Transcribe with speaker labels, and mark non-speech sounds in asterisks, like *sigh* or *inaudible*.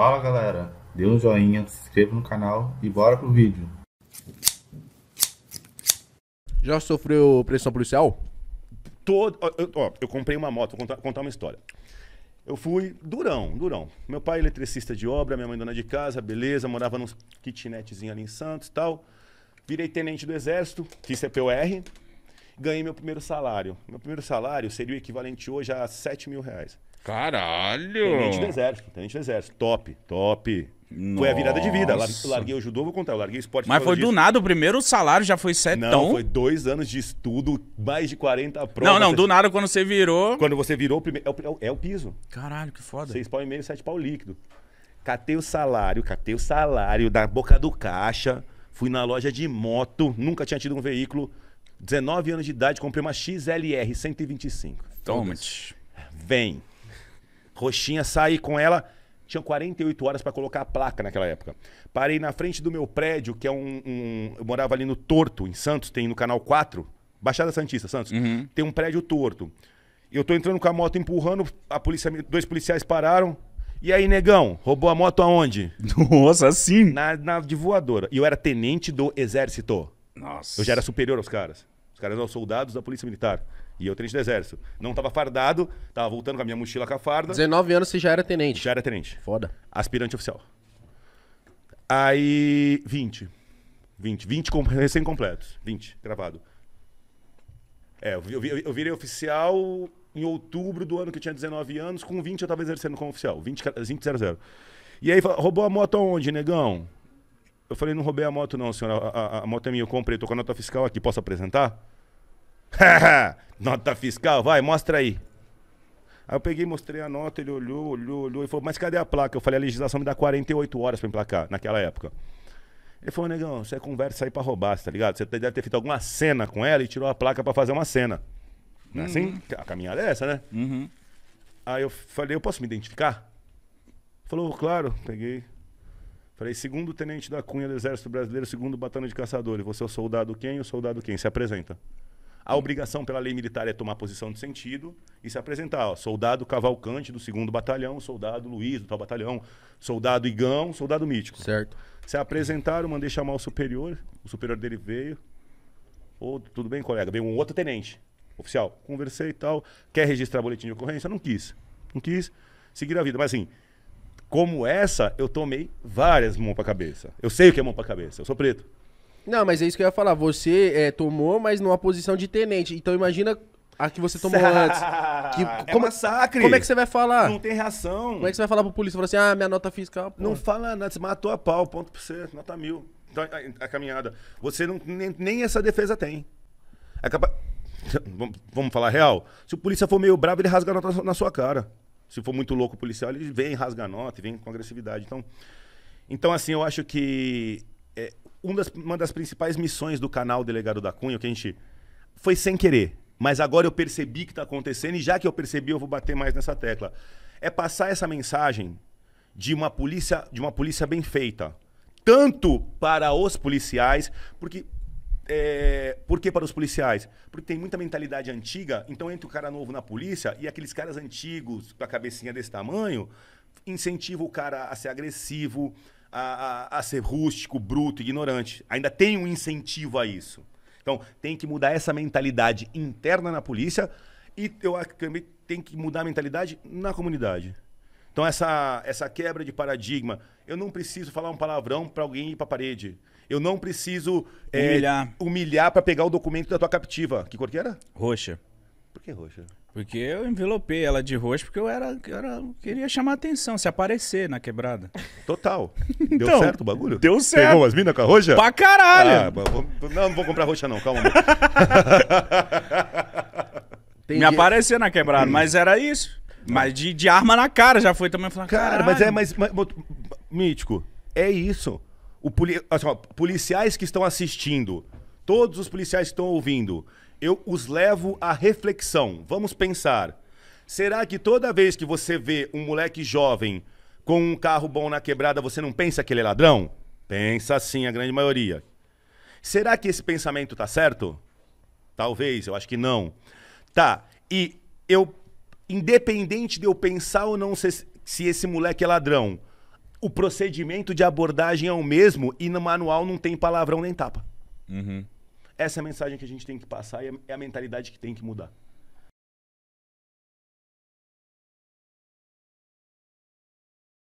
Speaker 1: Fala galera, dê um joinha, se inscreva no canal e bora pro vídeo. Já sofreu pressão policial? Todo, eu, ó, eu comprei uma moto, vou contar, contar uma história. Eu fui durão, durão. Meu pai é eletricista de obra, minha mãe é dona de casa, beleza, morava num kitnetzinho ali em Santos e tal. Virei tenente do exército, fiz CPUR, ganhei meu primeiro salário. Meu primeiro salário seria o equivalente hoje a 7 mil reais. Caralho! Tenente do exército, tenente do exército. Top, top. Nossa. Foi a virada de vida. Larguei o judô, vou contar, eu larguei o esporte. Mas foi disso. do nada, o primeiro salário já foi sete. Não, foi dois anos de estudo, mais de 40 provas. Não, não, do nada quando você virou... Quando você virou, é, é o, é o piso. Caralho, que foda. Seis pau e meio, sete pau líquido. Catei o salário, catei o salário da boca do caixa, fui na loja de moto, nunca tinha tido um veículo. 19 anos de idade, comprei uma XLR 125. toma Vem roxinha, saí com ela. Tinha 48 horas para colocar a placa naquela época. Parei na frente do meu prédio, que é um, um. eu morava ali no Torto, em Santos, tem no canal 4, Baixada Santista, Santos. Uhum. Tem um prédio torto. Eu tô entrando com a moto empurrando, a polícia, dois policiais pararam. E aí, negão, roubou a moto aonde? *laughs* Nossa, assim? Na, na de voadora. E eu era tenente do exército. Nossa. Eu já era superior aos caras. Os caras, eram soldados da Polícia Militar. E eu, tenente do exército. Não tava fardado, tava voltando com a minha mochila com a farda. 19 anos você já era tenente. Já era tenente. Foda. Aspirante oficial. Aí, 20. 20. 20 com... recém-completos. 20, gravado. É, eu, eu, eu virei oficial em outubro do ano que eu tinha 19 anos. Com 20 eu tava exercendo como oficial. 20, 20 00. E aí, roubou a moto onde, negão? Eu falei, não roubei a moto não, senhora. A, a, a moto é minha, eu comprei. Tô com a nota fiscal aqui. Posso apresentar? *laughs* nota fiscal, vai, mostra aí. Aí eu peguei, mostrei a nota, ele olhou, olhou, olhou e falou, mas cadê a placa? Eu falei, a legislação me dá 48 horas pra emplacar, naquela época. Ele falou, negão, você é conversa aí pra roubar, tá ligado? Você deve ter feito alguma cena com ela e tirou a placa pra fazer uma cena. Não é assim? Uhum. A caminhada é essa, né? Uhum. Aí eu falei, eu posso me identificar? Falou, claro, peguei. Falei, segundo tenente da Cunha do Exército Brasileiro, segundo batalhão de caçadores, você é o soldado quem? O soldado quem? Se apresenta. A obrigação pela lei militar é tomar posição de sentido e se apresentar. Ó, soldado Cavalcante do 2 Batalhão, soldado Luiz do tal batalhão, soldado Igão, soldado Mítico. Certo. Se apresentaram, mandei chamar o superior, o superior dele veio. Ô, oh, tudo bem, colega? Veio um outro tenente, oficial. Conversei e tal. Quer registrar boletim de ocorrência? Não quis. Não quis. Seguir a vida. Mas assim, como essa, eu tomei várias mãos para cabeça. Eu sei o que é mão para cabeça. Eu sou preto. Não, mas é isso que eu ia falar. Você é, tomou, mas numa posição de tenente. Então imagina a que você tomou *laughs* antes. Que, é como, é- massacre. Como é que você vai falar? Não tem reação. Como é que você vai falar pro polícia? Falar assim, ah, minha nota fiscal. Pô. Não fala nada, você matou a pau, ponto pra você, nota mil. Então, a, a caminhada. Você não, nem, nem, essa defesa tem. É Vamos falar real? Se o polícia for meio bravo, ele rasga a nota na sua cara. Se for muito louco o policial, ele vem, rasga a nota e vem com agressividade. Então, então assim, eu acho que é, um das, uma das principais missões do canal Delegado da Cunha, que a gente. Foi sem querer, mas agora eu percebi que está acontecendo e já que eu percebi, eu vou bater mais nessa tecla. É passar essa mensagem de uma polícia, de uma polícia bem feita. Tanto para os policiais, porque é, por que para os policiais? Porque tem muita mentalidade antiga, então entra o cara novo na polícia e aqueles caras antigos, com a cabecinha desse tamanho, incentiva o cara a ser agressivo, a, a, a ser rústico, bruto, ignorante. Ainda tem um incentivo a isso. Então, tem que mudar essa mentalidade interna na polícia e eu também tem que mudar a mentalidade na comunidade. Então, essa, essa quebra de paradigma. Eu não preciso falar um palavrão para alguém ir para a parede. Eu não preciso eh, humilhar, é, humilhar para pegar o documento da tua captiva. Que cor que era? Roxa. Por que roxa? Porque eu envelopei ela de roxo porque eu era, era queria chamar atenção, se aparecer na quebrada. Total. *laughs* Deu então, certo o bagulho? Deu certo. Pegou as minas com a roxa? Pra caralho. Ah, vou, não, não vou comprar roxa não, calma. *laughs* Me aparecer na quebrada, hum. *clears throat* mas era isso. Mas de, de, arma na cara já foi também. Falar, cara, mas é, mas, Mítico, é isso. O poli, assim, ó, policiais que estão assistindo, todos os policiais que estão ouvindo, eu os levo à reflexão. Vamos pensar. Será que toda vez que você vê um moleque jovem com um carro bom na quebrada, você não pensa que ele é ladrão? Pensa sim, a grande maioria. Será que esse pensamento tá certo? Talvez, eu acho que não. Tá, e eu, independente de eu pensar ou não se, se esse moleque é ladrão, o procedimento de abordagem é o mesmo e no manual não tem palavrão nem tapa. Uhum. Essa é a mensagem que a gente tem que passar e é, é a mentalidade que tem que mudar.